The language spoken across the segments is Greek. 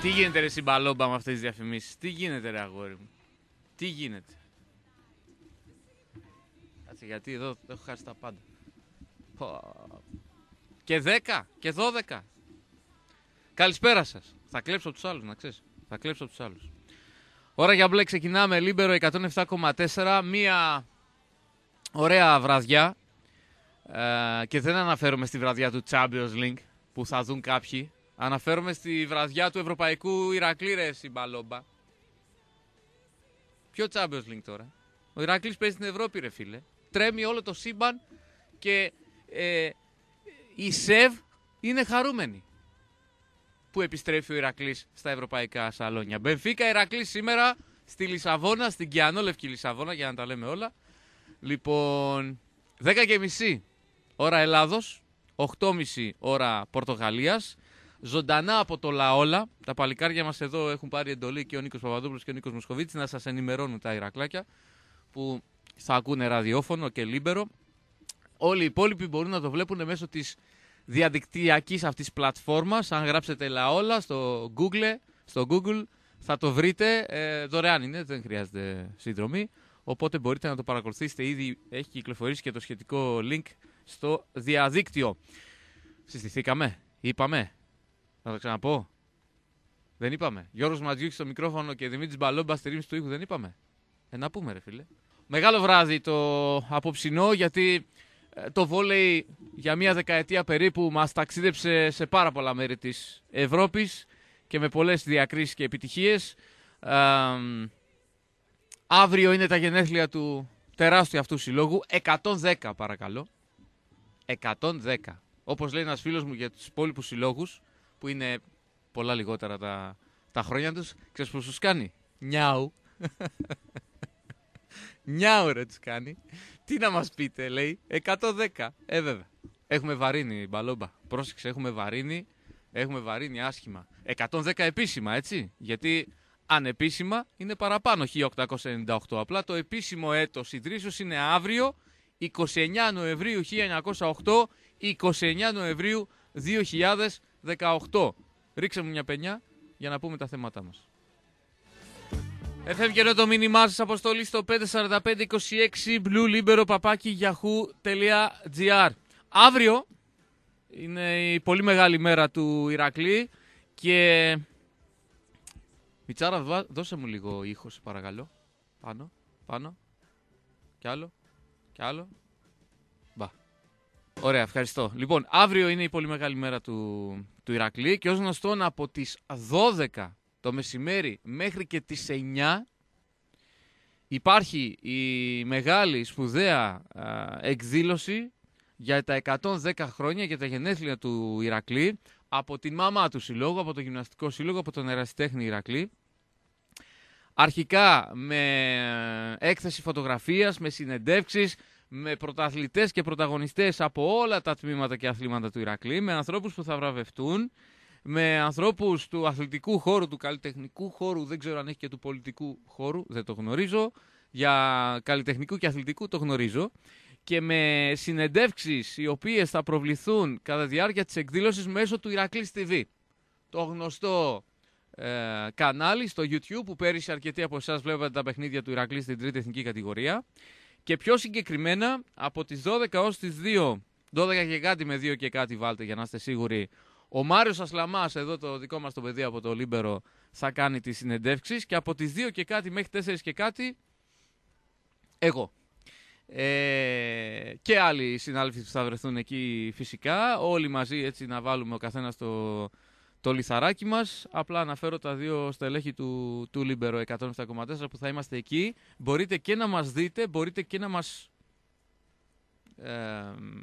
Τι γίνεται ρε συμπαλόμπα με αυτές τις διαφημίσεις. Τι γίνεται ρε αγόρι μου. Τι γίνεται. Κάτσε γιατί εδώ έχω χάσει τα πάντα. Και 10 και 12. Καλησπέρα σας. Θα κλέψω από τους άλλους να ξέρεις. Θα κλέψω από τους άλλους. Ώρα για μπλε ξεκινάμε. Λίμπερο 107,4. Μία ωραία βραδιά. Ε, και δεν αναφέρομαι στη βραδιά του Champions League που θα δουν κάποιοι Αναφέρομαι στη βραδιά του Ευρωπαϊκού Ηρακλή ρε Σιμπαλόμπα. Ποιο Champions League τώρα. Ο Ηρακλής παίζει στην Ευρώπη ρε φίλε. Τρέμει όλο το σύμπαν και ε, η ΣΕΒ είναι χαρούμενη που επιστρέφει ο Ηρακλής στα ευρωπαϊκά σαλόνια. Μπενφίκα Ηρακλής σήμερα στη Λισαβόνα, στην Κιανόλευκη Λισαβόνα για να τα λέμε όλα. Λοιπόν, 10.30 ώρα Ελλάδος, 8.30 ώρα Πορτογαλίας ζωντανά από το Λαόλα. Τα παλικάρια μας εδώ έχουν πάρει εντολή και ο Νίκος Παπαδόπουλος και ο Νίκος Μοσχοβίτης να σας ενημερώνουν τα Ηρακλάκια που θα ακούνε ραδιόφωνο και λίμπερο. Όλοι οι υπόλοιποι μπορούν να το βλέπουν μέσω της διαδικτυακής αυτής πλατφόρμας. Αν γράψετε Λαόλα στο Google, στο Google θα το βρείτε. Ε, δωρεάν είναι, δεν χρειάζεται συνδρομή. Οπότε μπορείτε να το παρακολουθήσετε. Ήδη έχει κυκλοφορήσει και το σχετικό link στο διαδίκτυο. Συστηθήκαμε, είπαμε, να το ξαναπώ. Δεν είπαμε. Γιώργος Ματζιούχης στο μικρόφωνο και Δημήτρης Μπαλόμπας στη ρήμη του ήχου. Δεν είπαμε. Ε, να πούμε, ρε φίλε. Μεγάλο βράδυ το απόψινό γιατί ε, το βόλεϊ για μία δεκαετία περίπου μας ταξίδεψε σε πάρα πολλά μέρη της Ευρώπης και με πολλές διακρίσεις και επιτυχίες. Ε, αύριο είναι τα γενέθλια του τεράστιου αυτού συλλόγου. 110 παρακαλώ. 110. Όπως λέει ένας φίλος μου για τους υπόλοιπους συλλόγους που είναι πολλά λιγότερα τα, τα χρόνια τους, ξέρεις πώς τους κάνει. Νιάου. Νιάου ρε τους κάνει. Τι να μας πείτε λέει. 110. Ε βέβαια. Έχουμε βαρύνει μπαλόμπα. Πρόσεξε έχουμε βαρύνει. Έχουμε βαρύνει άσχημα. 110 επίσημα έτσι. Γιατί επίσημα είναι παραπάνω 1898. Απλά το επίσημο έτος ιδρύσεως είναι αύριο 29 Νοεμβρίου 1908, 29 Νοεμβρίου 2000. 18. Ρίξε μου μια πενιά για να πούμε τα θέματά μας. Εφεύγει εδώ το μήνυμά σας αποστολή στο 54526 blue libero παπάκι yahoo.gr. Αύριο είναι η πολύ μεγάλη μέρα του Ηρακλή και. Μιτσάρα, δώσε μου λίγο ήχος, παρακαλώ. Πάνω, πάνω. Κι άλλο, κι άλλο. Ωραία, ευχαριστώ. Λοιπόν, αύριο είναι η πολύ μεγάλη μέρα του, του Ηρακλή και ως γνωστόν από τις 12 το μεσημέρι μέχρι και τις 9 υπάρχει η μεγάλη σπουδαία α, εκδήλωση για τα 110 χρόνια για τα γενέθλια του Ηρακλή από την μαμά του συλλόγου, από το γυμναστικό σύλλογο, από τον ερασιτέχνη Ηρακλή. Αρχικά με ε, έκθεση φωτογραφίας, με συνεντεύξεις, με πρωταθλητές και πρωταγωνιστές από όλα τα τμήματα και αθλήματα του Ηρακλή, με ανθρώπους που θα βραβευτούν, με ανθρώπους του αθλητικού χώρου, του καλλιτεχνικού χώρου, δεν ξέρω αν έχει και του πολιτικού χώρου, δεν το γνωρίζω, για καλλιτεχνικού και αθλητικού το γνωρίζω, και με συνεντεύξεις οι οποίες θα προβληθούν κατά διάρκεια της εκδήλωσης μέσω του Ηρακλής TV. Το γνωστό ε, κανάλι στο YouTube που πέρυσι αρκετοί από εσάς βλέπατε τα παιχνίδια του Ηρακλή στην τρίτη εθνική κατηγορία. Και πιο συγκεκριμένα από τις 12 έως τις 2, 12 και κάτι με 2 και κάτι βάλτε για να είστε σίγουροι, ο Μάριος Ασλαμάς, εδώ το δικό μας το παιδί από το Λίμπερο, θα κάνει τις συνεντεύξεις και από τις 2 και κάτι μέχρι 4 και κάτι, εγώ. Ε, και άλλοι συνάδελφοι που θα βρεθούν εκεί φυσικά, όλοι μαζί έτσι να βάλουμε ο καθένας το, το λιθαράκι μας. Απλά αναφέρω τα δύο στελέχη του, του Λίμπερο 107,4 που θα είμαστε εκεί. Μπορείτε και να μας δείτε, μπορείτε και να μας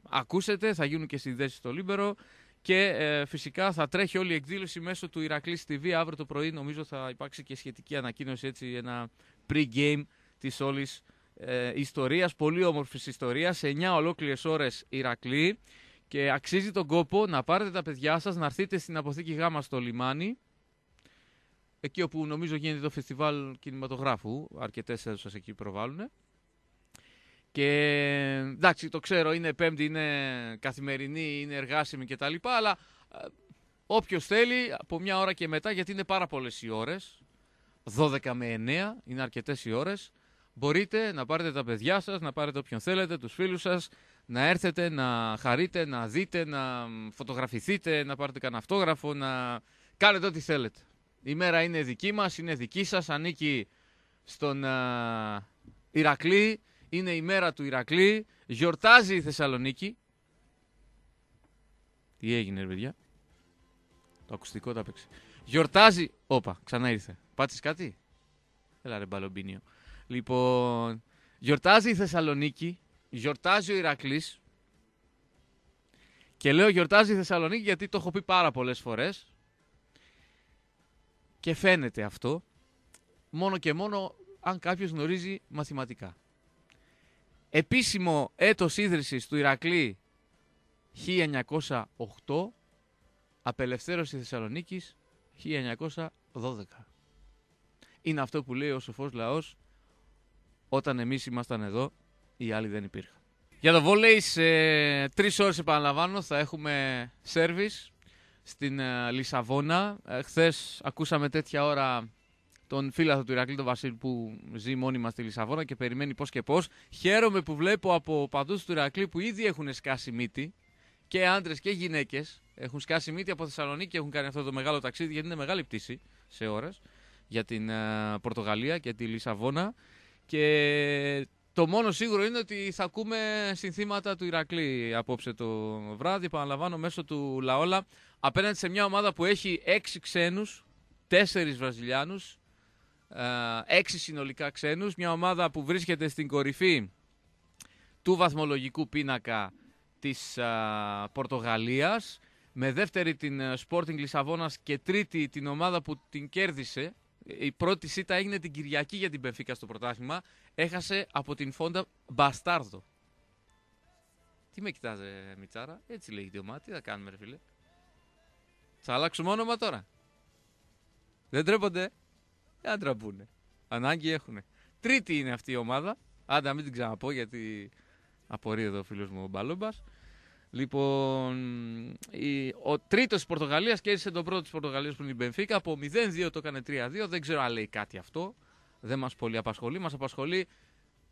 ακούσετε. Θα γίνουν και συνδέσεις στο Λίμπερο. Και ε, φυσικά θα τρέχει όλη η εκδήλωση μέσω του Ηρακλής TV. Αύριο το πρωί νομίζω θα υπάρξει και σχετική ανακοίνωση, έτσι, ένα pre-game της όλης ε, ιστορίας, πολύ ιστορία. ιστορίας, 9 ολόκληρες ώρες Ηρακλή. Και αξίζει τον κόπο να πάρετε τα παιδιά σας, να έρθετε στην αποθήκη Γάμα στο λιμάνι, εκεί όπου νομίζω γίνεται το φεστιβάλ κινηματογράφου, αρκετές σας εκεί προβάλλουν. Και εντάξει, το ξέρω, είναι πέμπτη, είναι καθημερινή, είναι εργάσιμη κτλ. Αλλά ε, όποιος θέλει, από μια ώρα και μετά, γιατί είναι πάρα πολλές οι ώρες, 12 με 9, είναι αρκετές οι ώρες, μπορείτε να πάρετε τα παιδιά σας, να πάρετε όποιον θέλετε, τους φίλους σας, να έρθετε, να χαρείτε, να δείτε, να φωτογραφηθείτε, να πάρετε κανένα αυτόγραφο, να κάνετε ό,τι θέλετε. Η μέρα είναι δική μας, είναι δική σας, ανήκει στον α, είναι η μέρα του Ηρακλή, γιορτάζει η Θεσσαλονίκη. Τι έγινε ρε παιδιά, το ακουστικό τα παίξει. Γιορτάζει, όπα, ξανά ήρθε, Πάτσε κάτι, έλα ρε μπαλομπίνιο. Λοιπόν, γιορτάζει η Θεσσαλονίκη Γιορτάζει ο Ηρακλής και λέω γιορτάζει η Θεσσαλονίκη γιατί το έχω πει πάρα πολλές φορές και φαίνεται αυτό μόνο και μόνο αν κάποιος γνωρίζει μαθηματικά. Επίσημο έτος ίδρυσης του Ηρακλή 1908, απελευθέρωση Θεσσαλονίκης 1912. Είναι αυτό που λέει ο σοφός λαός όταν εμείς ήμασταν εδώ οι άλλοι δεν υπήρχαν. Για το βόλεϊ, σε τρεις ώρες επαναλαμβάνω, θα έχουμε σερβις στην ε, Λισαβόνα. Ε, Χθες ακούσαμε τέτοια ώρα τον φίλαθο του Ηρακλή, τον Βασίλη, που ζει μόνιμα στη Λισαβόνα και περιμένει πώς και πώς. Χαίρομαι που βλέπω από παντού του Ηρακλή που ήδη έχουν σκάσει μύτη και άντρες και γυναίκες. Έχουν σκάσει μύτη από Θεσσαλονίκη και έχουν κάνει αυτό το μεγάλο ταξίδι, γιατί είναι μεγάλη πτήση σε ώρες για την ε, Πορτογαλία και τη Λισαβόνα. Και το μόνο σίγουρο είναι ότι θα ακούμε συνθήματα του Ηρακλή απόψε το βράδυ. Παναλαμβάνω μέσω του Λαόλα. Απέναντι σε μια ομάδα που έχει έξι ξένους, τέσσερις Βραζιλιάνους, ε, έξι συνολικά ξένους. Μια ομάδα που βρίσκεται στην κορυφή του βαθμολογικού πίνακα της ε, Πορτογαλίας. Με δεύτερη την ε, Sporting Λισαβόνας και τρίτη την ομάδα που την κέρδισε η πρώτη σίτα έγινε την Κυριακή για την Πενφύκα στο πρωτάθλημα. Έχασε από την Φόντα Μπαστάρδο. Τι με κοιτάζε Μιτσάρα. Έτσι λέγεται η ομάδα. Τι θα κάνουμε, ρε φίλε. Θα αλλάξουμε όνομα τώρα. Δεν τρέπονται. Δεν αντραπούνε. Ανάγκη έχουν. Τρίτη είναι αυτή η ομάδα. Άντα, μην την ξαναπώ γιατί απορεί εδώ ο φίλος μου ο Μπαλόμπας. Λοιπόν, η, ο τρίτος της Πορτογαλίας κέρδισε τον πρώτο της Πορτογαλίας που είναι η Μπενφίκα. Από 0-2 το έκανε 3-2. Δεν ξέρω αν λέει κάτι αυτό. Δεν μας πολύ απασχολεί. Μας απασχολεί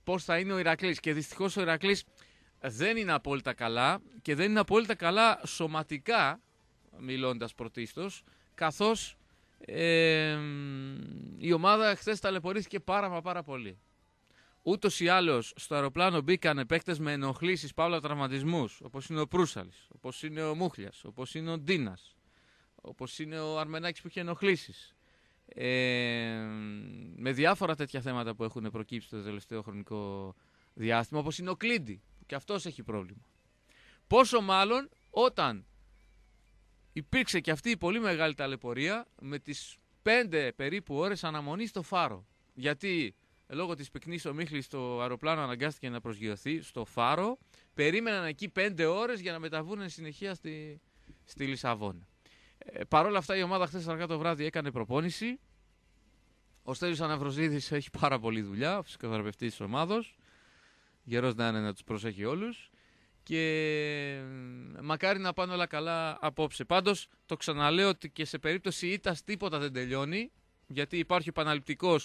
πώς θα είναι ο Ηρακλής. Και δυστυχώς ο Ηρακλής δεν είναι απόλυτα καλά και δεν είναι απόλυτα καλά σωματικά, μιλώντας πρωτίστως, καθώς ε, η ομάδα χθες ταλαιπωρήθηκε πάρα πάρα πολύ. Ούτως ή άλλως στο αεροπλάνο μπήκαν παίκτες με ενοχλήσεις παύλα τραυματισμούς, όπως είναι ο Προύσαλης, όπως είναι ο Μούχλιας, όπως είναι ο Ντίνας, όπως είναι ο Αρμενάκης που είχε ενοχλήσεις. Ε, με διάφορα τέτοια θέματα που έχουν προκύψει το τελευταίο χρονικό διάστημα, όπως είναι ο Κλίντι, που και αυτός έχει πρόβλημα. Πόσο μάλλον όταν υπήρξε και αυτή η πολύ μεγάλη ταλαιπωρία με τις πέντε περίπου ώρες αναμονή στο φάρο. Γιατί λόγω της πυκνής ομίχλης το αεροπλάνο αναγκάστηκε να προσγειωθεί στο Φάρο. Περίμεναν εκεί πέντε ώρες για να μεταβούν εν συνεχεία στη, στη Λισαβόνα. Ε, Παρ' όλα αυτά η ομάδα χθες αργά το βράδυ έκανε προπόνηση. Ο Στέλιος Αναβροζίδης έχει πάρα πολλή δουλειά, ο φυσικοθεραπευτής της ομάδος. Γερός να είναι να τους προσέχει όλους. Και μακάρι να πάνε όλα καλά απόψε. πάντως. το ξαναλέω ότι και σε περίπτωση ήττα τίποτα δεν τελειώνει, γιατί υπάρχει επαναληπτικό.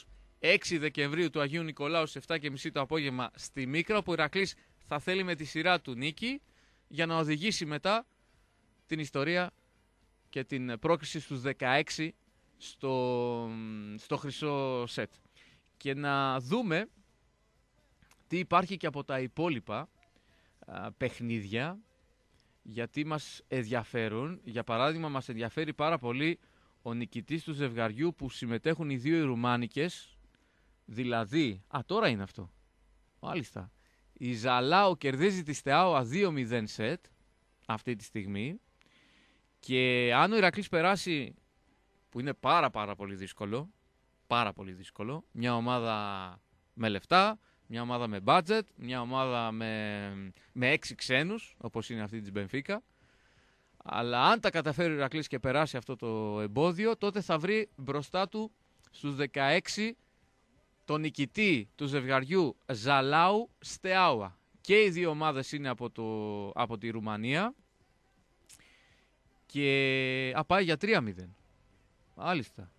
6 Δεκεμβρίου του Αγίου Νικολάου στις 7.30 το απόγευμα στη Μίκρα, όπου ο Ηρακλής θα θέλει με τη σειρά του νίκη για να οδηγήσει μετά την ιστορία και την πρόκριση στους 16 στο, στο χρυσό σετ. Και να δούμε τι υπάρχει και από τα υπόλοιπα παιχνίδια, γιατί μας ενδιαφέρουν. Για παράδειγμα, μας ενδιαφέρει πάρα πολύ ο νικητής του ζευγαριού που συμμετέχουν οι δύο οι Δηλαδή, α, τώρα είναι αυτό. Μάλιστα. Η Ζαλάου κερδίζει τη α 2 2-0 σετ αυτή τη στιγμή. Και αν ο Ηρακλής περάσει, που είναι πάρα πάρα πολύ δύσκολο, πάρα πολύ δύσκολο, μια ομάδα με λεφτά, μια ομάδα με budget, μια ομάδα με, με έξι ξένους, όπως είναι αυτή της Μπενφίκα. Αλλά αν τα καταφέρει ο Ηρακλής και περάσει αυτό το εμπόδιο, τότε θα βρει μπροστά του στους 16 τον νικητή του ζευγαριού Ζαλάου Στεάουα. Και οι δύο ομάδες είναι από, το, από τη Ρουμανία και απάει για 3-0. Μάλιστα.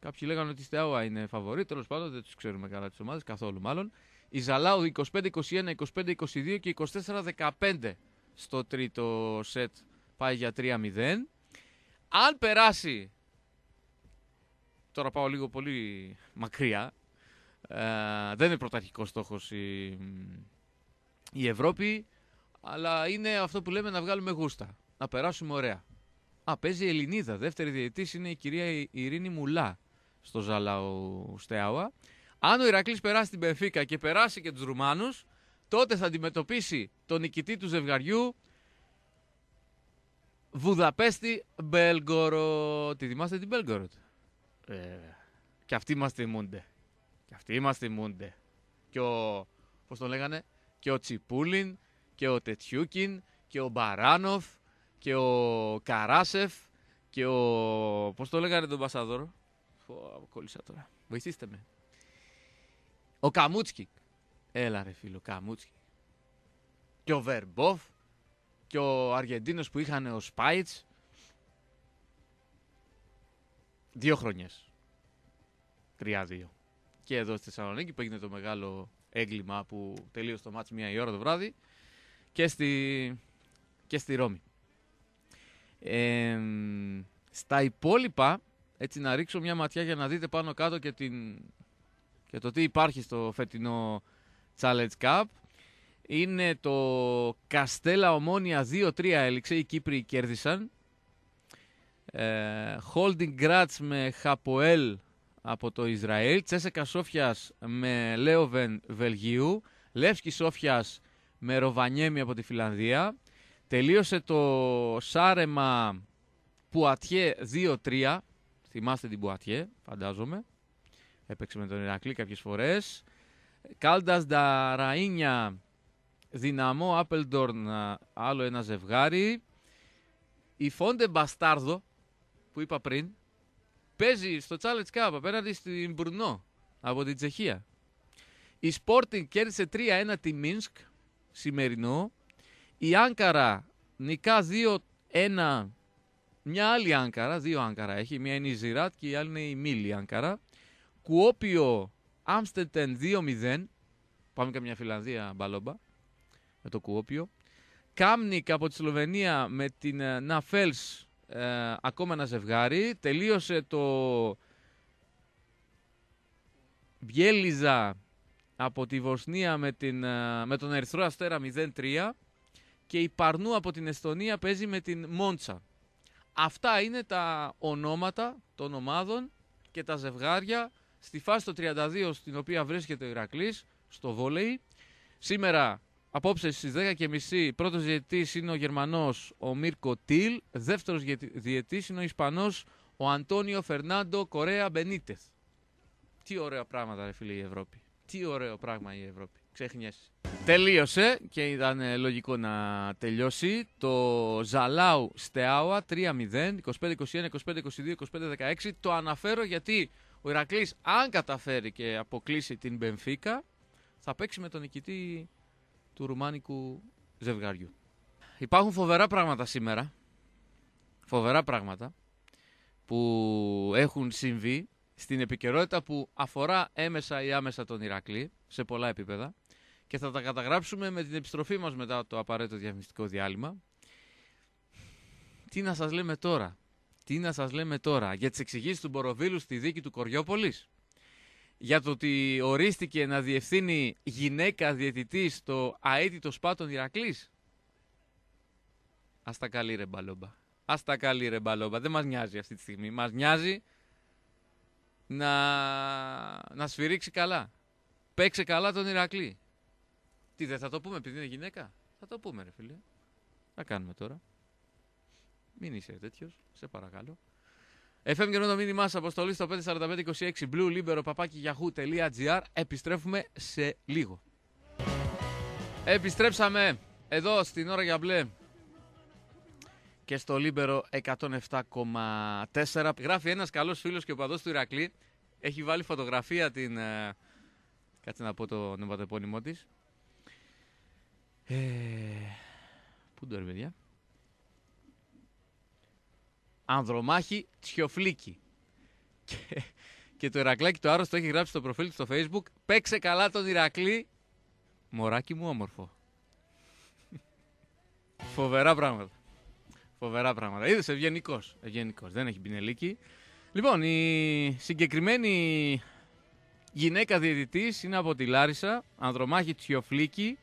Κάποιοι λέγανε ότι η Στεάουα είναι φαβορή, τέλος πάντων δεν τους ξέρουμε καλά τις ομάδες, καθόλου μάλλον. Η Ζαλάου 25-21, 25-22 και 24-15 στο τρίτο σετ πάει για 3-0. Αν περάσει, τώρα πάω λίγο πολύ μακριά, ε, δεν είναι πρωταρχικός στόχος η, η Ευρώπη, αλλά είναι αυτό που λέμε να βγάλουμε γούστα, να περάσουμε ωραία. Α, παίζει η Ελληνίδα. Δεύτερη διετή είναι η κυρία Ειρήνη Μουλά στο Ζαλαου Στεάουα. Αν ο Ηρακλής περάσει την Πενφύκα και περάσει και τους Ρουμάνους, τότε θα αντιμετωπίσει τον νικητή του ζευγαριού Βουδαπέστη Μπέλγκοροτ. Τη θυμάστε την Μπέλγκοροτ. Ε, και αυτοί μα θυμούνται. Και αυτοί μας θυμούνται. Και ο, πώς τον λέγανε, και ο Τσιπούλιν, και ο Τετιούκιν, και ο Μπαράνοφ, και ο Καράσεφ, και ο, πώς το λέγανε τον Μπασαδόρο. Φω, κόλλησα τώρα. Βοηθήστε με. Ο Καμούτσκι. Έλα ρε φίλο, Καμούτσκι. Και ο Βερμπόφ. Και ο Αργεντίνος που είχαν ο Σπάιτς. Δύο χρονιές. Τρία δύο και εδώ στη Θεσσαλονίκη που έγινε το μεγάλο έγκλημα που τελείωσε το μάτς μία η ώρα το βράδυ και στη, και στη Ρώμη. στα υπόλοιπα, έτσι να ρίξω μια ματιά για να δείτε πάνω κάτω και, την, και το τι υπάρχει στο φετινό Challenge Cup. Είναι το Καστέλα Ομόνια 2-3 έληξε, οι Κύπροι κέρδισαν. Ε, holding grats με Χαποέλ από το Ισραήλ, Τσέσεκα Σόφιας με Λέοβεν Βελγίου, Λεύσκη Σόφιας με Ροβανιέμι από τη Φιλανδία. Τελείωσε το Σάρεμα Πουατιέ 2-3. Θυμάστε την Πουατιέ, φαντάζομαι. Έπαιξε με τον Ηρακλή κάποιες φορές. Κάλντας Νταραΐνια, Δυναμό Άπελντορν, άλλο ένα ζευγάρι. Η Φόντε Μπαστάρδο, που είπα πριν, Παίζει στο Challenge Cup απέναντι στην Μπουρνό από την Τσεχία. Η Sporting κέρδισε 3-1 τη Μίνσκ σημερινό. Η Άνκαρα νικά 2-1 μια άλλη Άνκαρα, δύο Άνκαρα έχει. Μία είναι η Ζιράτ και η άλλη είναι η Μίλη Άνκαρα. Κουόπιο Άμστετεν 2-0. Πάμε καμιά Φιλανδία μπαλόμπα με το Κουόπιο. Κάμνικ από τη Σλοβενία με την ε, Ναφέλς ε, ακόμα ένα ζευγάρι. Τελείωσε το Βιέλιζα από τη Βοσνία με, την, ε, με τον Ερυθρό Αστέρα και η Παρνού από την Εστονία παίζει με την Μόντσα. Αυτά είναι τα ονόματα των ομάδων και τα ζευγάρια στη φάση το 32 στην οποία βρίσκεται ο Ηρακλής στο βόλεϊ. Σήμερα Απόψε στις 10.30 πρώτος διετής είναι ο Γερμανός ο Μίρκο Τιλ. Δεύτερος διετής είναι ο Ισπανός ο Αντώνιο Φερνάντο Κορέα Μπενίτεθ. Τι ωραία πράγματα, ρε φίλε, η Ευρώπη. Τι ωραίο πράγμα η Ευρώπη. Ξεχνιέσαι. Τελείωσε και ήταν ε, λογικό να τελειώσει το Ζαλάου Στεάουα 3-0, 25-21, 25-22, 25-16. Το αναφέρω γιατί ο Ηρακλής αν καταφέρει και αποκλείσει την Μπενφίκα θα παίξει με τον νικητή του ρουμάνικου ζευγάριου. Υπάρχουν φοβερά πράγματα σήμερα, φοβερά πράγματα που έχουν συμβεί στην επικαιρότητα που αφορά έμεσα ή άμεσα τον Ηρακλή σε πολλά επίπεδα και θα τα καταγράψουμε με την επιστροφή μας μετά το απαραίτητο διαφημιστικό διάλειμμα. Τι να σας λέμε τώρα, τι να σας λέμε τώρα για τις εξηγήσεις του Μποροβίλου στη δίκη του Κοριόπολης για το ότι ορίστηκε να διευθύνει γυναίκα διαιτητής στο αίτητο σπάτον Ηρακλής. Ας τα καλή ρε Μπαλόμπα. Ας τα καλή ρε Μπαλόμπα. Δεν μας νοιάζει αυτή τη στιγμή. Μας νοιάζει να, να σφυρίξει καλά. Παίξε καλά τον Ηρακλή. Τι δεν θα το πούμε επειδή είναι γυναίκα. Θα το πούμε ρε φίλε. Θα κάνουμε τώρα. Μην είσαι τέτοιος, Σε παρακαλώ και το μήνυμά σας αποστολή στο 54526 blue libero παπάκι Επιστρέφουμε σε λίγο. Επιστρέψαμε εδώ στην ώρα για μπλε και στο libero 107,4. Γράφει ένας καλός φίλος και παδός του Ηρακλή. Έχει βάλει φωτογραφία την. Ε, κάτσε να πω το νεματεπώνυμό της. Ε, πού το ρε Ανδρομάχη Τσιοφλίκη. Και, το Ηρακλάκι το άρρωστο έχει γράψει στο προφίλ του στο facebook «Παίξε καλά τον Ηρακλή, μωράκι μου όμορφο». Φοβερά πράγματα. Φοβερά πράγματα. Είδες ευγενικός. Ευγενικός. Δεν έχει πινελίκη. Λοιπόν, η συγκεκριμένη γυναίκα διαιτητής είναι από τη Λάρισα, Ανδρομάχη Τσιοφλίκη.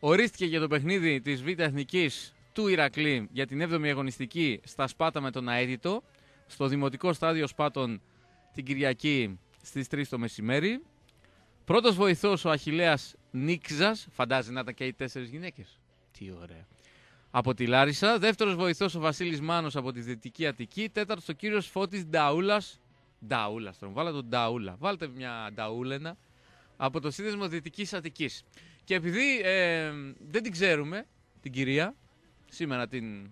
Ορίστηκε για το παιχνίδι της Β' εθνικής του Ηρακλή για την 7η αγωνιστική στα Σπάτα με τον Αέτητο στο Δημοτικό Στάδιο Σπάτων την Κυριακή στις 3 το μεσημέρι. Πρώτος βοηθός ο Αχιλέας Νίξας, φαντάζει να τα και οι τέσσερις γυναίκες. Τι ωραία. Από τη Λάρισα. Δεύτερος βοηθός ο Βασίλης Μάνος από τη Δυτική Αττική. Τέταρτος ο κύριος Φώτης Νταούλας. Νταούλας, τον βάλα τον Νταούλα. Βάλτε μια Νταούλενα από το σύνδεσμο Δυτικής Αττικής. Και επειδή ε, δεν την ξέρουμε την κυρία, Σήμερα την,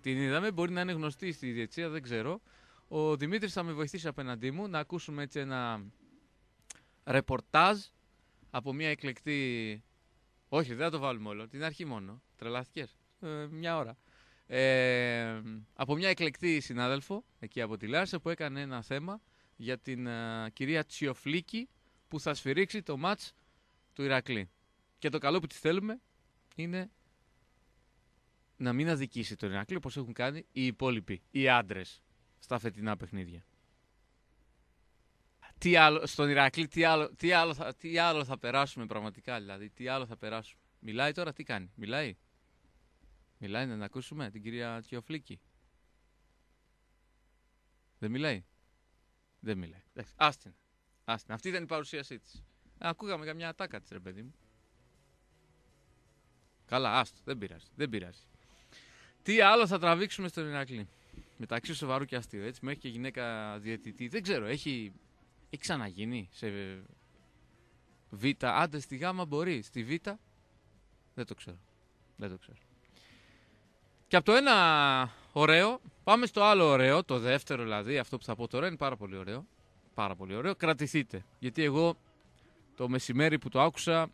την είδαμε. Μπορεί να είναι γνωστή στη διετσία, δεν ξέρω. Ο Δημήτρης θα με βοηθήσει απέναντί μου να ακούσουμε έτσι ένα ρεπορτάζ από μια εκλεκτή. Όχι, δεν θα το βάλουμε όλο. Την αρχή μόνο. Τρελάθηκες. Ε, μια ώρα. Ε, από μια εκλεκτή συνάδελφο εκεί από τη Λάρσα που έκανε ένα θέμα για την ε, κυρία Τσιοφλίκη που θα σφυρίξει το μάτς του Ηρακλή. Και το καλό που της θέλουμε είναι να μην αδικήσει τον Ηράκλειο όπως έχουν κάνει οι υπόλοιποι, οι άντρες στα φετινά παιχνίδια. Τι άλλο, στον Ηράκλειο, τι άλλο, τι, άλλο θα, τι άλλο θα περάσουμε πραγματικά, δηλαδή, τι άλλο θα περάσουμε. Μιλάει τώρα, τι κάνει, μιλάει. Μιλάει να ακούσουμε την κυρία Τσιοφλίκη. Δεν μιλάει. Δεν μιλάει. Άστινα. Άστιν. Αυτή ήταν η παρουσίασή της. Ε, ακούγαμε καμιά ατάκα της, ρε παιδί μου. Καλά, άστο. Δεν πειράζει. Δεν πειράζει. Τι άλλο θα τραβήξουμε στον Ηρακλή. Μεταξύ σοβαρού και αστείου. Έτσι, μέχρι και γυναίκα διαιτητή. Δεν ξέρω, έχει, έχει ξαναγίνει σε Β. Άντε στη Γ μπορεί. Στη Β. Δεν το ξέρω. Δεν το ξέρω. Και από το ένα ωραίο, πάμε στο άλλο ωραίο, το δεύτερο δηλαδή, αυτό που θα πω τώρα είναι πάρα πολύ ωραίο. Πάρα πολύ ωραίο. Κρατηθείτε. Γιατί εγώ το μεσημέρι που το άκουσα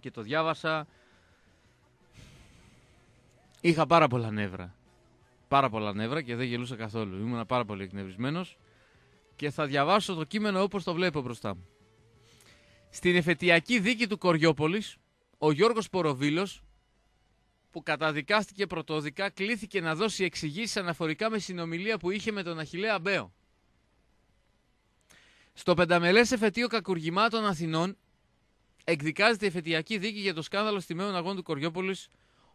και το διάβασα, Είχα πάρα πολλά νεύρα. Πάρα πολλά νεύρα και δεν γελούσα καθόλου. Ήμουν πάρα πολύ εκνευρισμένος και θα διαβάσω το κείμενο όπως το βλέπω μπροστά μου. Στην εφετειακή δίκη του Κοριόπολης, ο Γιώργος Ποροβίλος, που καταδικάστηκε πρωτοδικά, κλήθηκε να δώσει εξηγήσεις αναφορικά με συνομιλία που είχε με τον Αχηλέα Μπέο. Στο πενταμελές εφετείο κακουργημάτων Αθηνών εκδικάζεται η εφετειακή δίκη για το σκάνδαλο στη Μέων Αγών του Κοριόπολης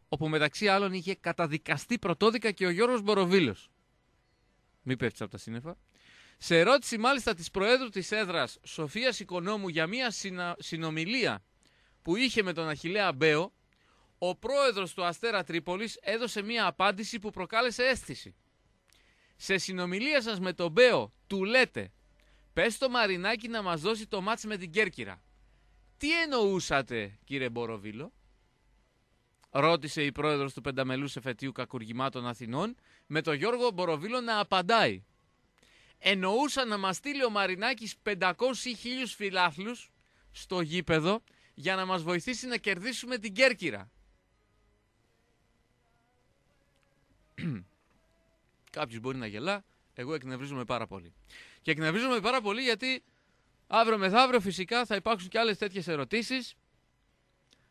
όπου μεταξύ άλλων είχε καταδικαστεί πρωτόδικα και ο Γιώργος Μποροβίλος. Μη πέφτεις από τα σύννεφα. Σε ερώτηση μάλιστα της Προέδρου της Έδρας Σοφίας Οικονόμου για μια συνομιλία που είχε με τον Αχιλέα Μπέο, ο πρόεδρος του Αστέρα Τρίπολης έδωσε μια απάντηση που προκάλεσε αίσθηση. Σε συνομιλία σας με τον Μπέο του λέτε «Πες το Μαρινάκι να μας δώσει το μάτς με την Κέρκυρα». Τι εννοούσατε κύριε Μποροβίλο? ρώτησε η πρόεδρος του Πενταμελούς Εφετείου Κακουργημάτων Αθηνών, με τον Γιώργο Μποροβίλο να απαντάει. Εννοούσα να μας στείλει ο Μαρινάκης 500 ή φιλάθλους στο γήπεδο για να μας βοηθήσει να κερδίσουμε την Κέρκυρα. Κάποιος μπορεί να γελά, εγώ εκνευρίζομαι πάρα πολύ. Και εκνευρίζομαι πάρα πολύ γιατί αύριο μεθαύριο φυσικά θα υπάρξουν και άλλες τέτοιες ερωτήσεις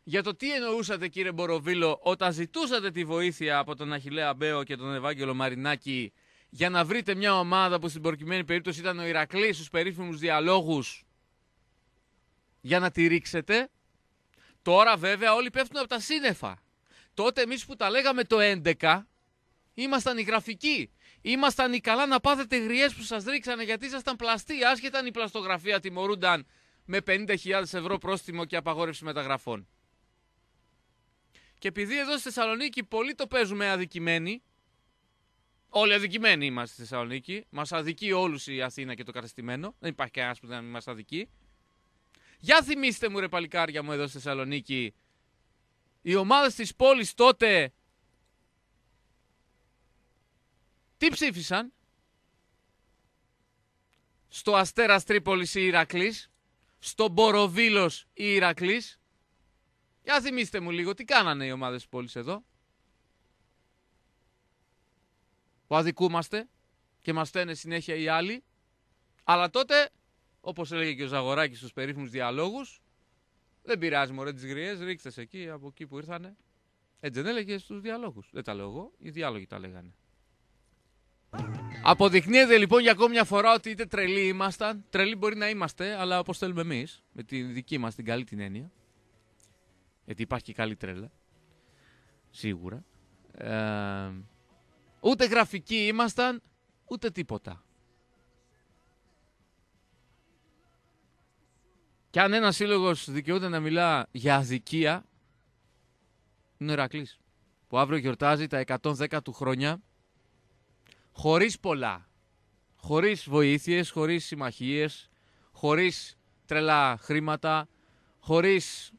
για το τι εννοούσατε κύριε Μποροβίλο όταν ζητούσατε τη βοήθεια από τον Αχιλέα Μπέο και τον Ευάγγελο Μαρινάκη για να βρείτε μια ομάδα που στην προκειμένη περίπτωση ήταν ο Ηρακλής στους περίφημους διαλόγους για να τη ρίξετε. Τώρα βέβαια όλοι πέφτουν από τα σύννεφα. Τότε εμείς που τα λέγαμε το 11 ήμασταν οι γραφικοί. Ήμασταν οι καλά να πάθετε γριές που σας ρίξανε γιατί ήσασταν πλαστοί. Άσχετα αν η πλαστογραφία τιμωρούνταν με 50.000 ευρώ πρόστιμο και απαγόρευση μεταγραφών. Και επειδή εδώ στη Θεσσαλονίκη πολλοί το παίζουμε αδικημένοι, όλοι αδικημένοι είμαστε στη Θεσσαλονίκη, μας αδικεί όλους η Αθήνα και το καταστημένο, δεν υπάρχει κανένας που δεν μας αδικεί. Για θυμίστε μου ρε παλικάρια μου εδώ στη Θεσσαλονίκη, οι ομάδες της πόλης τότε τι ψήφισαν στο Αστέρας Τρίπολης η Ηρακλής, στο Μποροβίλος η Ηρακλής, για θυμίστε μου λίγο, τι κάνανε οι ομάδες της πόλης εδώ. Που αδικούμαστε και μας στένε συνέχεια οι άλλοι. Αλλά τότε, όπως έλεγε και ο Ζαγοράκης στους περίφημους διαλόγους, δεν πειράζει μωρέ τις γριές, ρίξτε εκεί, από εκεί που ήρθανε. Έτσι δεν έλεγε στους διαλόγους. Δεν τα λέω εγώ, οι διάλογοι τα λέγανε. Αποδεικνύεται λοιπόν για ακόμη μια φορά ότι είτε τρελοί ήμασταν, τρελοί μπορεί να είμαστε, αλλά όπως θέλουμε εμείς, με τη δική μας την καλή την έννοια, γιατί υπάρχει και καλή τρέλα. Σίγουρα. Ε, ούτε γραφικοί ήμασταν, ούτε τίποτα. Και αν ένας σύλλογος δικαιούται να μιλά για αδικία, είναι ο Ερακλής, που αύριο γιορτάζει τα 110 του χρόνια, χωρίς πολλά, χωρίς βοήθειες, χωρίς συμμαχίες, χωρίς τρελά χρήματα, χωρίς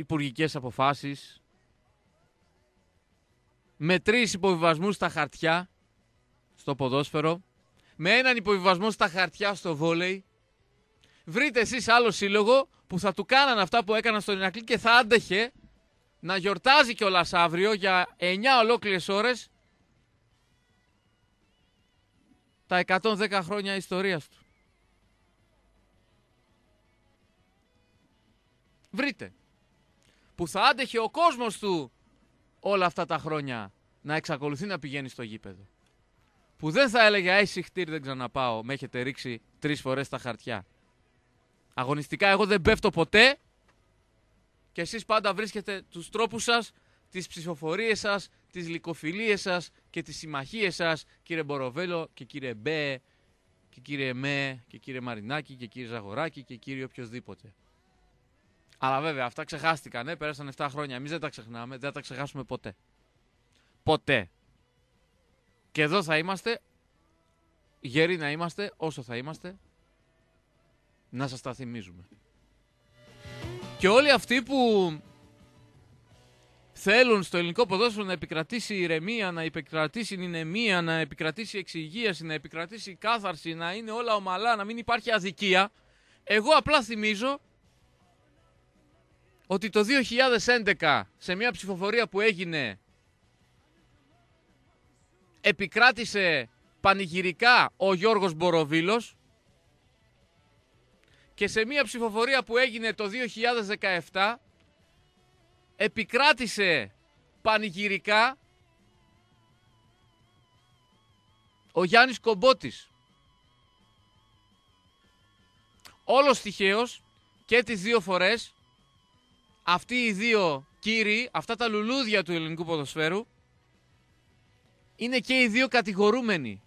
υπουργικές αποφάσεις. Με τρεις υποβιβασμούς στα χαρτιά στο ποδόσφαιρο. Με έναν υποβιβασμό στα χαρτιά στο βόλεϊ. Βρείτε εσείς άλλο σύλλογο που θα του κάναν αυτά που έκαναν στον Ινακλή και θα άντεχε να γιορτάζει κιόλας αύριο για 9 ολόκληρες ώρες. τα 110 χρόνια ιστορίας του. Βρείτε που θα άντεχε ο κόσμος του όλα αυτά τα χρόνια να εξακολουθεί να πηγαίνει στο γήπεδο. Που δεν θα έλεγε «Άι συχτήρ δεν ξαναπάω, με έχετε ρίξει τρεις φορές τα χαρτιά». Αγωνιστικά εγώ δεν πέφτω ποτέ και εσείς πάντα βρίσκετε τους τρόπους σας, τις ψηφοφορίες σας, τις λικοφιλίες σας και τις συμμαχίες σας, κύριε Μποροβέλο και κύριε Μπέ και κύριε Μέ και κύριε Μαρινάκη και κύριε Ζαγοράκη και κύριε οποιοδήποτε. Αλλά βέβαια αυτά ξεχάστηκαν, ε, πέρασαν 7 χρόνια. Εμείς δεν τα ξεχνάμε, δεν τα ξεχάσουμε ποτέ. Ποτέ. Και εδώ θα είμαστε, γεροί να είμαστε, όσο θα είμαστε, να σας τα θυμίζουμε. Και όλοι αυτοί που θέλουν στο ελληνικό ποδόσφαιρο να επικρατήσει ηρεμία, να επικρατήσει νηνεμία, να επικρατήσει εξυγίαση, να επικρατήσει κάθαρση, να είναι όλα ομαλά, να μην υπάρχει αδικία, εγώ απλά θυμίζω ότι το 2011 σε μια ψηφοφορία που έγινε επικράτησε πανηγυρικά ο Γιώργος Μποροβίλος και σε μια ψηφοφορία που έγινε το 2017 επικράτησε πανηγυρικά ο Γιάννης Κομπότης. Όλος τυχαίος και τις δύο φορές αυτοί οι δύο κύριοι, αυτά τα λουλούδια του ελληνικού ποδοσφαίρου, είναι και οι δύο κατηγορούμενοι.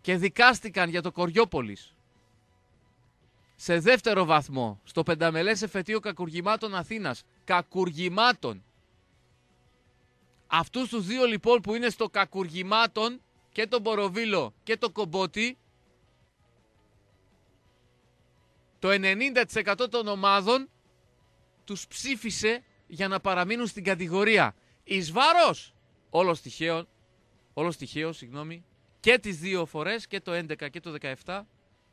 Και δικάστηκαν για το Κοριόπολης. Σε δεύτερο βαθμό, στο πενταμελές εφετείο κακουργημάτων Αθήνας. Κακουργημάτων. Αυτούς τους δύο λοιπόν που είναι στο κακουργημάτων και τον Μποροβίλο και το Κομπότη το 90% των ομάδων τους ψήφισε για να παραμείνουν στην κατηγορία. Εις βάρος όλος στοιχείο, όλος συγγνώμη, και τις δύο φορές, και το 11 και το 17,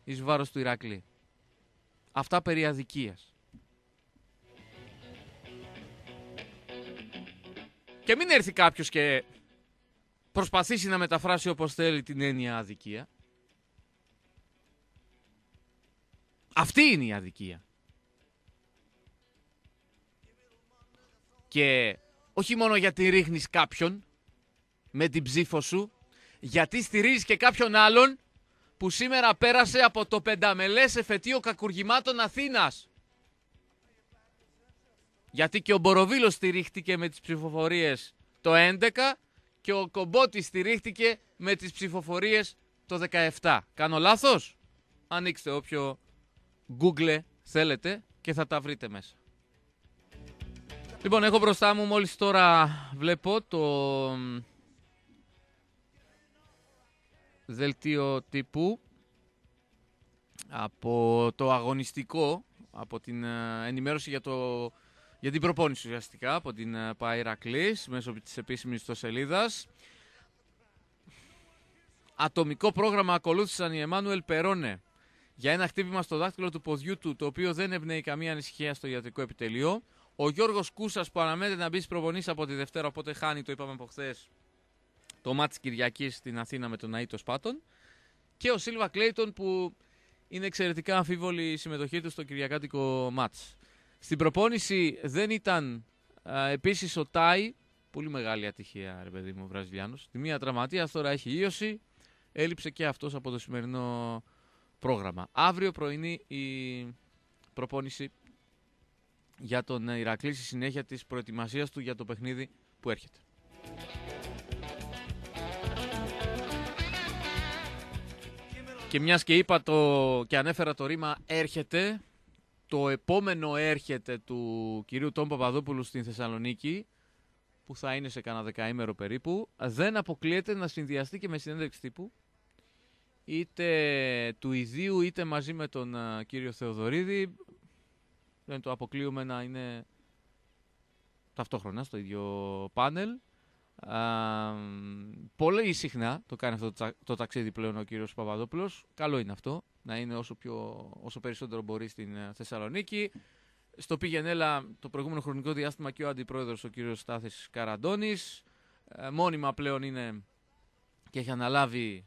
εις βάρος του Ηρακλή. Αυτά περί αδικίας. Και μην έρθει κάποιος και προσπαθήσει να μεταφράσει όπως θέλει την έννοια αδικία. Αυτή είναι η αδικία. Και όχι μόνο γιατί ρίχνεις κάποιον με την ψήφο σου, γιατί στηρίζεις και κάποιον άλλον που σήμερα πέρασε από το πενταμελές εφετείο κακουργημάτων Αθήνας. Γιατί και ο Μποροβίλος στηρίχτηκε με τις ψηφοφορίες το 11 και ο κομπότη στηρίχτηκε με τις ψηφοφορίες το 17. Κάνω λάθος? Ανοίξτε όποιο Google θέλετε και θα τα βρείτε μέσα. Λοιπόν, έχω μπροστά μου μόλις τώρα βλέπω το δελτίο τύπου από το αγωνιστικό, από την ε, ενημέρωση για, το, για την προπόνηση ουσιαστικά, από την ε, Παϊρακλής, μέσω της επίσημης του σελίδας. Ατομικό πρόγραμμα ακολούθησαν οι Εμμάνουελ Περόνε, για ένα χτύπημα στο δάχτυλο του ποδιού του, το οποίο δεν εμπνέει καμία ανησυχία στο ιατρικό επιτελείο. Ο Γιώργος Κούσας που αναμένεται να μπει προπονή από τη Δευτέρα, οπότε χάνει, το είπαμε από χθες, το μάτι Κυριακής στην Αθήνα με τον Αίτο Σπάτων. Και ο Σίλβα Κλέιτον που είναι εξαιρετικά αμφίβολη η συμμετοχή του στο Κυριακάτικο μάτ. Στην προπόνηση δεν ήταν επίση επίσης ο Τάι, πολύ μεγάλη ατυχία ρε παιδί μου ο Τη μία τραυματία τώρα έχει ίωση, έλειψε και αυτός από το σημερινό πρόγραμμα. Αύριο πρωινή η προπόνηση για τον Ηρακλή στη συνέχεια της προετοιμασίας του για το παιχνίδι που έρχεται. Και μιας και είπα το, και ανέφερα το ρήμα έρχεται, το επόμενο έρχεται του κυρίου Τόμ Παπαδόπουλου στην Θεσσαλονίκη, που θα είναι σε κανένα δεκαήμερο περίπου, δεν αποκλείεται να συνδυαστεί και με συνέντευξη τύπου είτε του ιδίου είτε μαζί με τον ε, κύριο Θεοδωρίδη. Δεν το αποκλείουμε να είναι ταυτόχρονα στο ίδιο πάνελ. Α, πολύ συχνά το κάνει αυτό το ταξίδι πλέον ο κύριος Παπαδόπουλος. Καλό είναι αυτό, να είναι όσο, πιο, όσο περισσότερο μπορεί στην ε, Θεσσαλονίκη. Στο Πηγενέλα το προηγούμενο χρονικό διάστημα και ο αντιπρόεδρος ο κύριος Στάθης Καραντώνης. Ε, μόνιμα πλέον είναι και έχει αναλάβει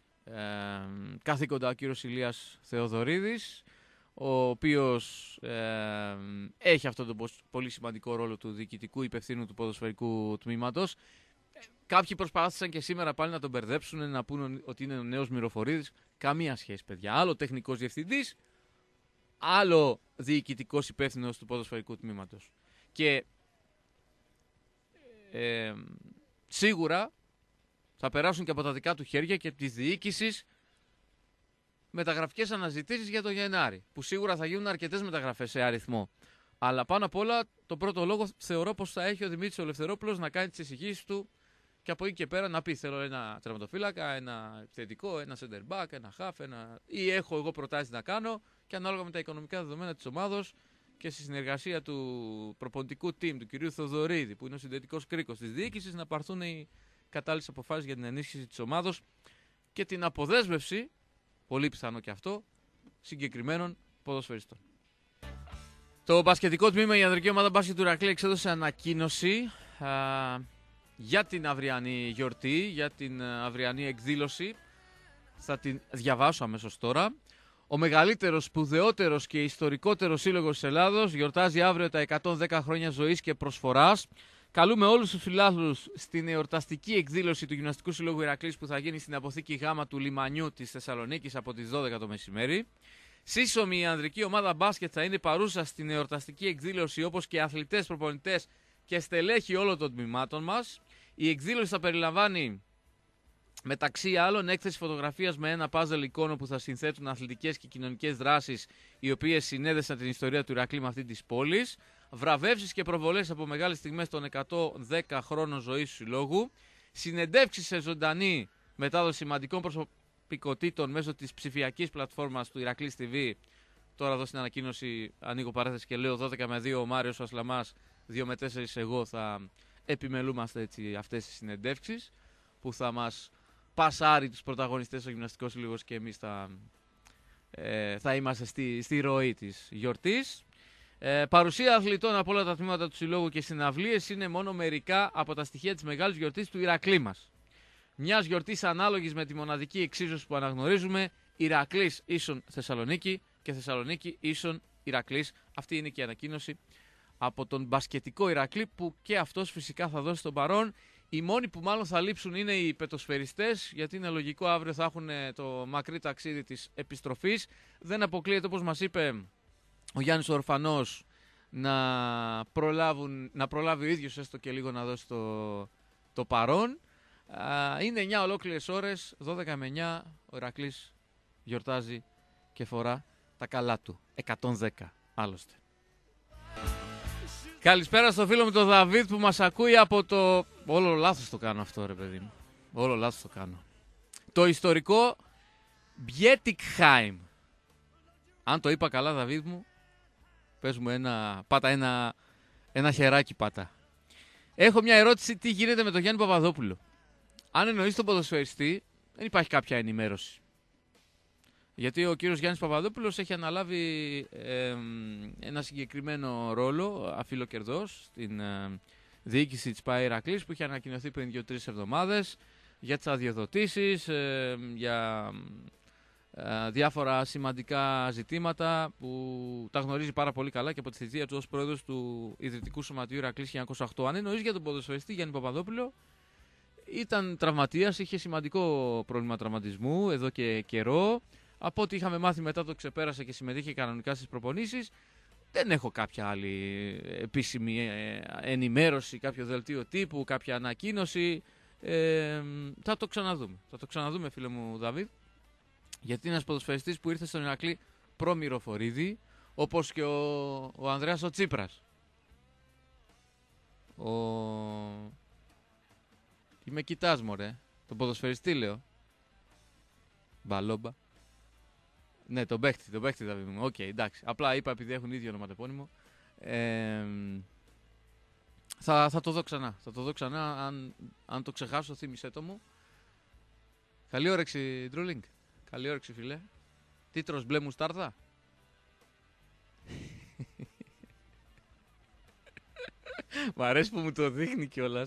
καθήκοντα ο κύριος Ηλίας Θεοδωρίδης ο οποίος ε, έχει αυτόν τον πολύ σημαντικό ρόλο του διοικητικού υπευθύνου του ποδοσφαιρικού τμήματος. Ε, κάποιοι προσπάθησαν και σήμερα πάλι να τον μπερδέψουν, να πούνε ότι είναι ο νέος Μυροφορίδης. Καμία σχέση, παιδιά. Άλλο τεχνικός διευθυντής, άλλο διοικητικός υπεύθυνος του ποδοσφαιρικού τμήματος. Και ε, σίγουρα θα περάσουν και από τα δικά του χέρια και της διοίκησης μεταγραφικές αναζητήσεις για τον Γενάρη. Που σίγουρα θα γίνουν αρκετές μεταγραφές σε αριθμό. Αλλά πάνω απ' όλα, το πρώτο λόγο θεωρώ πως θα έχει ο Δημήτρης Ολευθερόπουλος να κάνει τις εισηγήσεις του και από εκεί και πέρα να πει: Θέλω ένα τερματοφύλακα, ένα θετικό, ένα center back, ένα half, ένα... ή έχω εγώ προτάσεις να κάνω και ανάλογα με τα οικονομικά δεδομένα της ομάδος και στη συνεργασία του προπονητικού team του κυρίου Θοδωρίδη, που είναι ο συντετικό κρίκος της διοίκησης, να πάρθουν οι κατάλληλε αποφάσει για την ενίσχυση της ομάδα και την αποδέσμευση, πολύ πιθανό και αυτό, συγκεκριμένων ποδοσφαιριστών. Το μπασκετικό τμήμα η ανδρική ομάδα μπάσκετ του Ρακλή εξέδωσε ανακοίνωση α, για την αυριανή γιορτή, για την ε, αυριανή εκδήλωση. Θα την διαβάσω αμέσως τώρα. Ο μεγαλύτερος, σπουδαιότερος και ιστορικότερος σύλλογος της Ελλάδος γιορτάζει αύριο τα 110 χρόνια ζωής και προσφοράς. Καλούμε όλους τους φιλάθλους στην εορταστική εκδήλωση του Γυμναστικού Συλλόγου Ηρακλής που θα γίνει στην αποθήκη Γ του λιμανιού της Θεσσαλονίκης από τις 12 το μεσημέρι. Σύσσωμη η ανδρική ομάδα μπάσκετ θα είναι παρούσα στην εορταστική εκδήλωση όπως και αθλητές, προπονητές και στελέχη όλων των τμήματων μας. Η εκδήλωση θα περιλαμβάνει μεταξύ άλλων έκθεση φωτογραφίας με ένα πάζελ εικόνο που θα συνθέτουν αθλητικές και κοινωνικές δράσεις οι οποίες συνέδεσαν την ιστορία του Ηρακλή με αυτή της πόλης βραβεύσεις και προβολές από μεγάλες στιγμές των 110 χρόνων ζωής του συλλόγου, συνεντεύξεις σε ζωντανή μετάδοση σημαντικών προσωπικότητων μέσω της ψηφιακής πλατφόρμας του Ηρακλής TV. Τώρα εδώ στην ανακοίνωση ανοίγω παράθεση και λέω 12 με 2 ο Μάριος Ασλαμά, 2 με 4 εγώ θα επιμελούμαστε έτσι αυτές τις συνεντεύξεις που θα μας πασάρει τους πρωταγωνιστές ο Γυμναστικός Σύλλογος και εμείς θα, ε, θα είμαστε στη, στη ροή της γιορτής. Ε, παρουσία αθλητών από όλα τα τμήματα του Συλλόγου και συναυλίες είναι μόνο μερικά από τα στοιχεία της μεγάλης γιορτής του Ηρακλή μας. Μιας γιορτής ανάλογης με τη μοναδική εξίσωση που αναγνωρίζουμε, Ηρακλής ίσον Θεσσαλονίκη και Θεσσαλονίκη ίσον Ηρακλής. Αυτή είναι και η ανακοίνωση από τον μπασκετικό Ηρακλή που και αυτός φυσικά θα δώσει τον παρόν. Οι μόνοι που μάλλον θα λείψουν είναι οι πετοσφαιριστές γιατί είναι λογικό αύριο θα έχουν το μακρύ ταξίδι της επιστροφής. Δεν αποκλείεται όπως μας είπε ο Γιάννης Ορφανός να, προλάβουν, να προλάβει ο ίδιος έστω και λίγο να δώσει το, το παρόν. Είναι 9 ολόκληρες ώρες, 12 με 9, ο Ηρακλής γιορτάζει και φορά τα καλά του. 110 άλλωστε. Καλησπέρα στο φίλο μου τον Δαβίδ που μας ακούει από το... Όλο λάθος το κάνω αυτό ρε παιδί μου. Όλο λάθος το κάνω. Το ιστορικό Μπιέτικχάιμ. Αν το είπα καλά Δαβίδ μου, Πες μου ένα, πάτα ένα, ένα χεράκι πάτα. Έχω μια ερώτηση τι γίνεται με τον Γιάννη Παπαδόπουλο. Αν εννοείς τον ποδοσφαιριστή, δεν υπάρχει κάποια ενημέρωση. Γιατί ο κύριος Γιάννης Παπαδόπουλος έχει αναλάβει ένα συγκεκριμένο ρόλο αφιλοκερδός στην ε, διοίκηση της ΠΑΕ που είχε ανακοινωθεί πριν 2-3 εβδομάδες για τις αδειοδοτήσεις, για ε, διάφορα σημαντικά ζητήματα που τα γνωρίζει πάρα πολύ καλά και από τη θητεία του ως πρόεδρος του Ιδρυτικού Σωματείου Ηρακλής 1908. Αν εννοείς για τον ποδοσφαιριστή Γιάννη Παπαδόπουλο, ήταν τραυματίας, είχε σημαντικό πρόβλημα τραυματισμού εδώ και καιρό. Από ό,τι είχαμε μάθει μετά το ξεπέρασε και συμμετείχε κανονικά στις προπονήσεις. Δεν έχω κάποια άλλη επίσημη ε, ενημέρωση, κάποιο δελτίο τύπου, κάποια ανακοίνωση. Ε, θα το ξαναδούμε. Θα το ξαναδούμε φίλε μου Δαβίδ. Γιατί ένας ποδοσφαιριστής που ήρθε στον Ηρακλή προμηροφοριδή, όπως και ο, ο Ανδρέας ο Τσίπρας. Ο... Τι με κοιτάς μωρέ, τον ποδοσφαιριστή λέω. Μπαλόμπα. Ναι, τον παίχτη, τον παίχτη θα μου. Οκ, εντάξει. Απλά είπα επειδή έχουν ίδιο ονοματεπώνυμο. Ε, θα, θα το δω ξανά. Θα το δω ξανά. Αν, αν το ξεχάσω, θύμισε το μου. Καλή όρεξη, Drew Καλή όρεξη, φίλε. Τίτρος μπλε μουστάρδα. Μ' αρέσει που μου το δείχνει κιόλας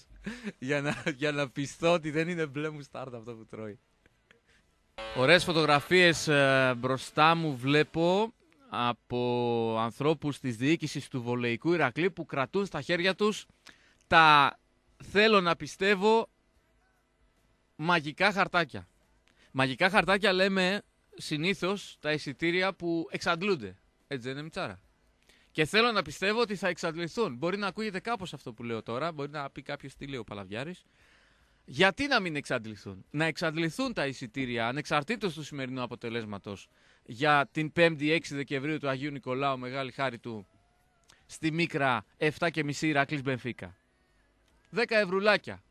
για, να, για να πιστώ ότι δεν είναι μπλε μουστάρδα αυτό που τρώει. Ωραίες φωτογραφίες ε, μπροστά μου βλέπω από ανθρώπους της διοίκησης του Βολεϊκού Ηρακλή που κρατούν στα χέρια τους τα θέλω να πιστεύω μαγικά χαρτάκια. Μαγικά χαρτάκια λέμε συνήθως τα εισιτήρια που εξαντλούνται. Έτσι δεν είναι μιτσάρα. Και θέλω να πιστεύω ότι θα εξαντληθούν. Μπορεί να ακούγεται κάπως αυτό που λέω τώρα, μπορεί να πει κάποιος τι λέει ο Παλαβιάρης. Γιατί να μην εξαντληθούν, Να εξαντληθούν τα εισιτήρια ανεξαρτήτως του σημερινού αποτελέσματος για την 5η 6 Δεκεμβρίου του Αγίου Νικολάου, μεγάλη χάρη του, στη Μίκρα 7.30 ρακλή Μπενφίκα. 10 ευρουλάκια.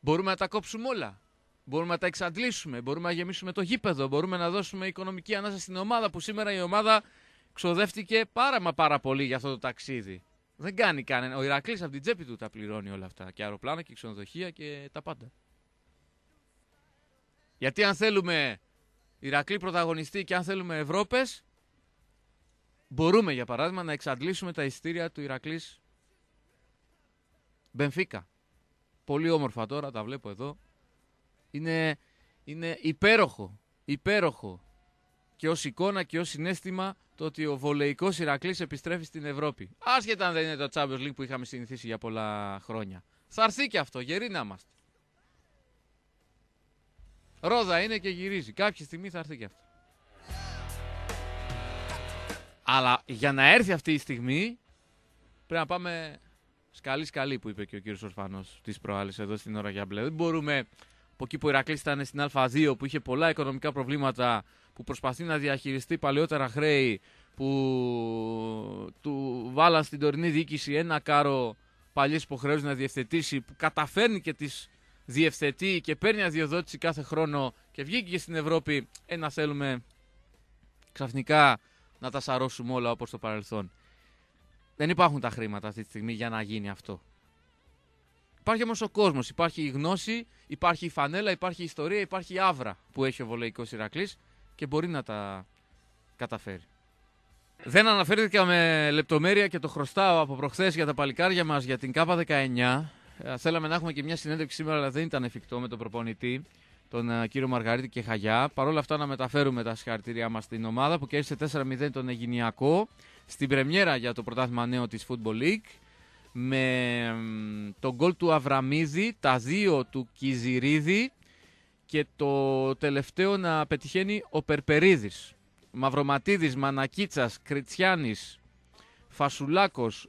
Μπορούμε να τα κόψουμε όλα. Μπορούμε να τα εξαντλήσουμε, μπορούμε να γεμίσουμε το γήπεδο, μπορούμε να δώσουμε οικονομική ανάσα στην ομάδα που σήμερα η ομάδα ξοδεύτηκε πάρα μα πάρα πολύ για αυτό το ταξίδι. Δεν κάνει κανένα. Ο Ηρακλής από την τσέπη του τα πληρώνει όλα αυτά. Και αεροπλάνα και ξενοδοχεία και τα πάντα. Γιατί αν θέλουμε Ηρακλή πρωταγωνιστή και αν θέλουμε Ευρώπες, μπορούμε για παράδειγμα να εξαντλήσουμε τα ειστήρια του Ηρακλής Μπενφίκα. Πολύ όμορφα τώρα, τα βλέπω εδώ. Είναι, είναι υπέροχο, υπέροχο και ως εικόνα και ως συνέστημα το ότι ο βολεϊκός Ηρακλής επιστρέφει στην Ευρώπη. Άσχετα αν δεν είναι το Champions League που είχαμε συνηθίσει για πολλά χρόνια. Θα έρθει και αυτό, γερή να είμαστε. Ρόδα είναι και γυρίζει. Κάποια στιγμή θα έρθει και αυτό. Αλλά για να έρθει αυτή η στιγμή πρέπει να πάμε σκαλί σκαλί που είπε και ο κύριος Ορφανός της προάλλης εδώ στην ώρα για μπλε. Δεν μπορούμε από εκεί που ο Ηρακλής ήταν στην Α2 που είχε πολλά οικονομικά προβλήματα που προσπαθεί να διαχειριστεί παλαιότερα χρέη που του βάλαν στην τωρινή διοίκηση ένα κάρο παλιές υποχρεώσεις να διευθετήσει που καταφέρνει και τις διευθετεί και παίρνει αδειοδότηση κάθε χρόνο και βγήκε και στην Ευρώπη ένα ε, θέλουμε ξαφνικά να τα σαρώσουμε όλα όπως στο παρελθόν. Δεν υπάρχουν τα χρήματα αυτή τη στιγμή για να γίνει αυτό. Υπάρχει όμως ο κόσμος, υπάρχει η γνώση, υπάρχει η φανέλα, υπάρχει η ιστορία, υπάρχει η άβρα που έχει ο βολεϊκός Ηρακλής και μπορεί να τα καταφέρει. Δεν αναφέρθηκα με λεπτομέρεια και το χρωστάω από προχθές για τα παλικάρια μας για την ΚΑΠΑ 19. Ε, θέλαμε να έχουμε και μια συνέντευξη σήμερα, αλλά δεν ήταν εφικτό με τον προπονητή, τον ε, κύριο Μαργαρίτη και Χαγιά. Παρ' όλα αυτά, να μεταφέρουμε τα συγχαρητήριά μας στην ομάδα που κέρδισε 4-0 τον Εγινιακό στην Πρεμιέρα για το πρωτάθλημα νέο της Football League με τον γκολ του Αβραμίδη, τα δύο του Κιζηρίδη και το τελευταίο να πετυχαίνει ο Περπερίδης. Μαυροματίδης, Μανακίτσας, Κριτσιάνης, Φασουλάκος,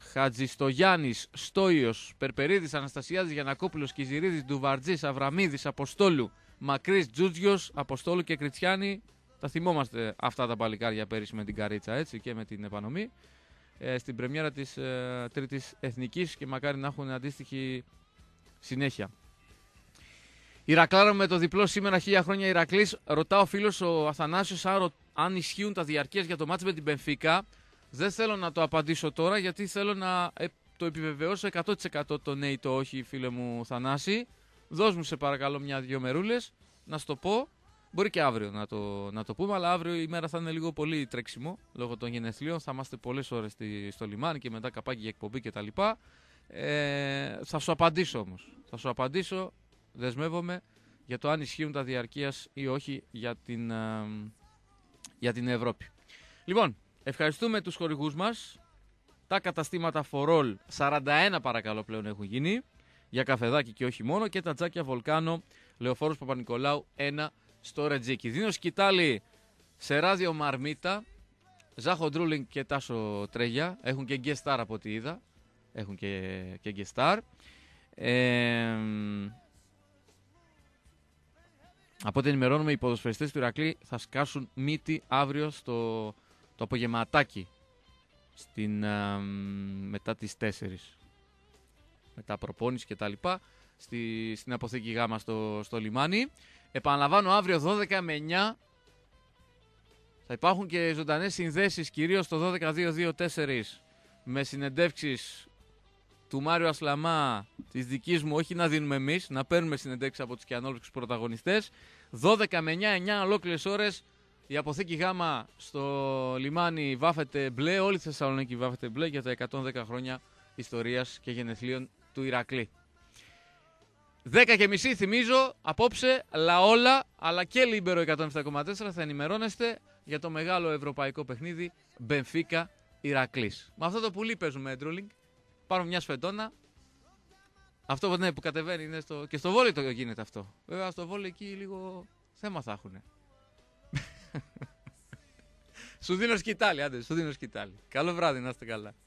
Χατζιστογιάννης, Στόιος, Περπερίδης, Αναστασιάδης, Γιανακόπουλος, Κιζηρίδης, Ντουβαρτζής, Αβραμίδης, Αποστόλου, Μακρύς, Τζούτζιος, Αποστόλου και Κριτσιάνη. Τα θυμόμαστε αυτά τα παλικάρια πέρυσι με την καρίτσα έτσι και με την επανομή. Ε, στην πρεμιέρα της ε, Τρίτης Εθνικής και μακάρι να έχουν αντίστοιχη συνέχεια. Ηρακλάρο με το διπλό σήμερα χίλια χρόνια Ηρακλής. Ρωτάω ο φίλος ο Αθανάσιος άρο, αν ισχύουν τα διαρκείας για το μάτς με την Πενφίκα. Δεν θέλω να το απαντήσω τώρα γιατί θέλω να ε, το επιβεβαιώσω 100% το ναι ή το όχι φίλε μου Θανάση. Δώσ' μου σε παρακαλώ μια-δυο μερούλες να σου το πω Μπορεί και αύριο να το, να το πούμε, αλλά αύριο η μέρα θα είναι λίγο πολύ τρέξιμο λόγω των γενεθλίων. Θα είμαστε πολλές ώρες στο λιμάνι και μετά καπάκι για εκπομπή κτλ. Ε, θα σου απαντήσω όμως. Θα σου απαντήσω, δεσμεύομαι για το αν ισχύουν τα διαρκείας ή όχι για την, ε, για την Ευρώπη. Λοιπόν, ευχαριστούμε τους χορηγούς μας. Τα καταστήματα Φορόλ 41 παρακαλώ πλέον έχουν γίνει για καφεδάκι και όχι μόνο και τα τζάκια Βολκάνο Λεωφόρος Παπα-Νικολάου 1 στο Ρετζίκι. Δίνω σκητάλι σε ράδιο Μαρμίτα, Ζάχο Ντρούλινγκ και Τάσο Τρέγια. Έχουν και guest από ό,τι είδα. Έχουν και, και guest Ε, από ό,τι ενημερώνουμε, οι ποδοσφαιριστές του Ηρακλή θα σκάσουν μύτη αύριο στο, το απογευματάκι. Στην, μετά τις 4. Μετά προπόνηση και τα λοιπά. Στη, στην αποθήκη γάμα στο, στο λιμάνι. Επαναλαμβάνω, αύριο 12 με 9 θα υπάρχουν και ζωντανές συνδέσεις, κυρίως το 12-2-2-4 με συνεντεύξεις του Μάριου Ασλαμά, της δικής μου, όχι να δίνουμε εμείς, να παίρνουμε συνεντεύξεις από τους κιανόλου πρωταγωνιστές. 12 με 9, 9 ολόκληρες ώρες η αποθήκη Γάμα στο λιμάνι βάφεται μπλε, όλη η Θεσσαλονίκη βάφεται μπλε για τα 110 χρόνια ιστορίας και γενεθλίων του Ηρακλή. Δέκα και μισή θυμίζω απόψε Λαόλα αλλά και Λίμπερο 107,4 θα ενημερώνεστε για το μεγάλο ευρωπαϊκό παιχνίδι Μπενφίκα Ηρακλής. Με αυτό το πουλί παίζουμε έντρολινγκ, ε, πάρουμε μια σφεντόνα. Αυτό ναι, που κατεβαίνει είναι στο... και στο βόλι το γίνεται αυτό. Βέβαια στο βόλι εκεί λίγο θέμα θα έχουνε. σου δίνω σκητάλι, άντε, σου δίνω σκητάλι. Καλό βράδυ, να είστε καλά.